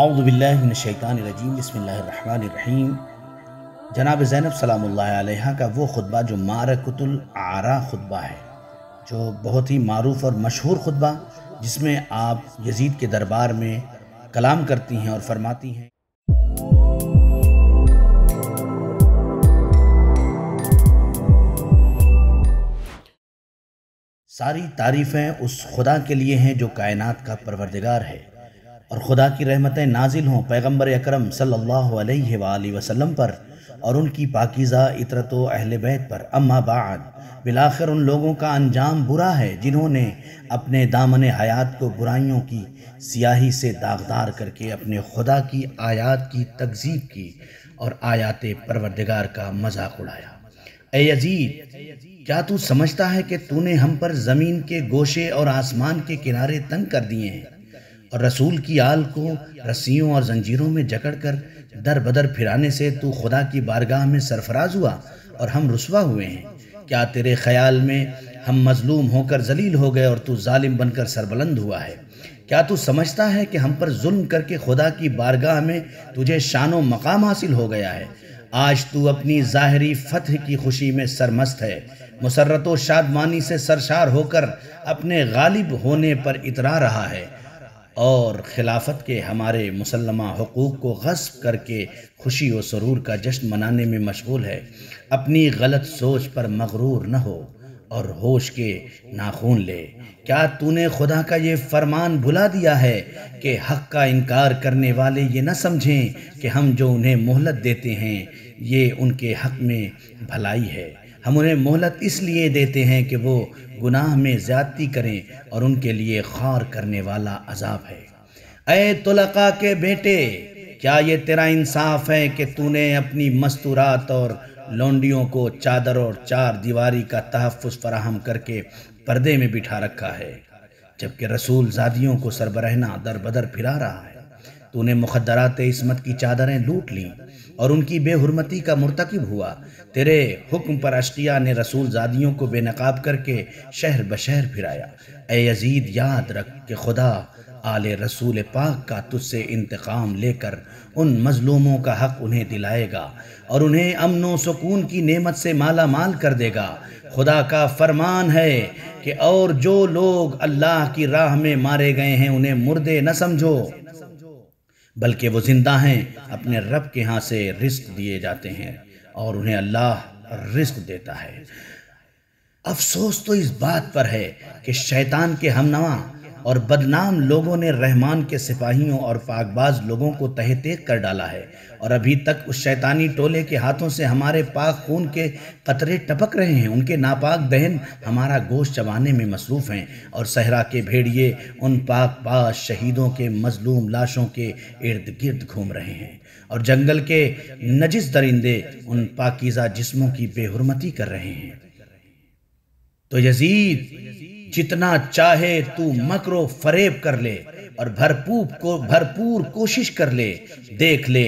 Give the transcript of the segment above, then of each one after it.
अउदबिल्लिनशैतानरजीम बसमीम जनाब ज़ैनब सलाम का वो खुतबा जो मारकतुल आरा खुतबा है जो बहुत ही मरूफ और मशहूर खुतबा जिसमें आप यजीद के दरबार में कलाम करती हैं और फरमाती हैं सारी तारीफ़ें उस खुदा के लिए हैं जो कायनात का परवरदिगार है और ख़ुदा की रहमतें नाजिल हों पैगम्बर अक्रम सल्लल्लाहु वसलम पर और उनकी पाकिज़ा इतरत अहल बैत पर अम्मा बाद बिलाखिर उन लोगों का अंजाम बुरा है जिन्होंने अपने दामन हयात को बुराइयों की सियाही से दागदार करके अपने खुदा की आयात की तकजीब की और आयात परवरदिगार का मजाक उड़ाया ए अजीत क्या तू समझता है कि तूने हम पर ज़मीन के गोशे और आसमान के किनारे तंग कर दिए हैं और रसूल की आल को रस्सियों और जंजीरों में जकड़ कर दर बदर फिराने से तू खुदा की बारगाह में सरफराज हुआ और हम रसवा हुए हैं क्या तेरे ख्याल में हम मजलूम होकर जलील हो गए और तू जालिम बनकर सरबलंद हुआ है क्या तू समझता है कि हम पर जुल्म करके खुदा की बारगाह में तुझे शानो मकाम हासिल हो गया है आज तू अपनी ज़ाहरी फतह की खुशी में सरमस्त है मुसरत व शादमानी से सरशार होकर अपने गालिब होने पर इतरा रहा है और खिलाफत के हमारे मुसलमा हकूक़ को गस्ब करके खुशी व सरूर का जश्न मनाने में मशगूल है अपनी गलत सोच पर मगरूर न हो और होश के नाखून ले क्या तूने खुदा का ये फरमान भुला दिया है कि हक का इनकार करने वाले ये न समझें कि हम जो उन्हें मोहलत देते हैं ये उनके हक में भलाई है हम उन्हें मोहलत इसलिए देते हैं कि वो गुनाह में ज़्यादती करें और उनके लिए खार करने वाला अजाब है अय तुलका के बेटे क्या ये तेरा इंसाफ है कि तूने अपनी मस्तूरात और लौंडियों को चादर और चार दीवारी का तहफ़ फराहम करके पर्दे में बिठा रखा है जबकि रसूल जादियों को सरबरहना दर बदर फिरा रहा है तूने मुखदरात इसमत की चादरें लूट लीं और उनकी बेहरमती का मरतकब हुआ तेरे हुक्म पर अश्किया ने रसूल जदियों को बेनकाब करके शहर बशहर फिराया ए यजीद याद रख के खुदा आले रसूल पाक का तुझसे इंतकाम लेकर उन मज़लूमों का हक उन्हें दिलाएगा और उन्हें अमन सुकून की नेमत से माला माल कर देगा खुदा का फरमान है कि और जो लोग अल्लाह की राह में मारे गए हैं उन्हें मुर्दे न समझो बल्कि वो ज़िंदा हैं अपने रब के यहाँ से रिस्क दिए जाते हैं और उन्हें अल्लाह रिस्क देता है अफसोस तो इस बात पर है कि शैतान के हमनवा और बदनाम लोगों ने रहमान के सिपाहियों और पाकबाज लोगों को तह तेक कर डाला है और अभी तक उस शैतानी टोले के हाथों से हमारे पाक खून के कतरे टपक रहे हैं उनके नापाक दहन हमारा गोश्त चबाने में मसरूफ़ हैं और सहरा के भेड़िए उन पाक पास शहीदों के मजलूम लाशों के इर्द गिर्द घूम रहे हैं और जंगल के नजिस दरिंदे उन पाकिज़ा जिस्मों की बेहरमती कर रहे हैं तो यजीद जितना चाहे तू मकरो फरेब कर ले और भरपूर को भरपूर कोशिश कर ले देख ले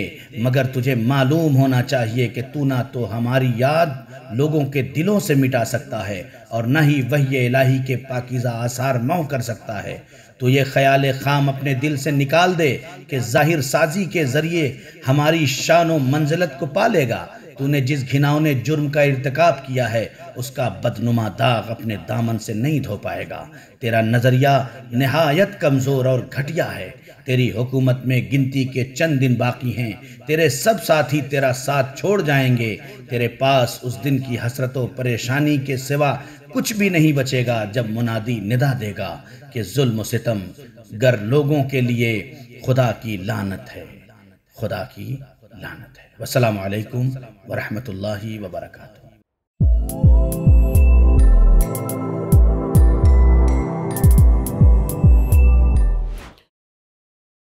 मगर तुझे मालूम होना चाहिए कि तू ना तो हमारी याद लोगों के दिलों से मिटा सकता है और ना ही वही इलाही के पाकिज़ा आसार मऊ कर सकता है तो ये ख्याल खाम अपने दिल से निकाल दे कि जाहिर साजी के ज़रिए हमारी शान व मंजिलत को पालेगा तूने जिस घिनाओं ने जुर्म का इरतकब किया है उसका बदनुमा दाग अपने दामन से नहीं धो पाएगा तेरा नज़रिया नहायत कमज़ोर और घटिया है तेरी हुकूमत में गिनती के चंद दिन बाकी हैं तेरे सब साथी तेरा साथ छोड़ जाएंगे तेरे पास उस दिन की हसरतों परेशानी के सिवा कुछ भी नहीं बचेगा जब मुनादी निदा देगा कि जुल्म सितम गर लोगों के लिए खुदा की लानत है खुदा की लानत है वसलम वरहमल वर्का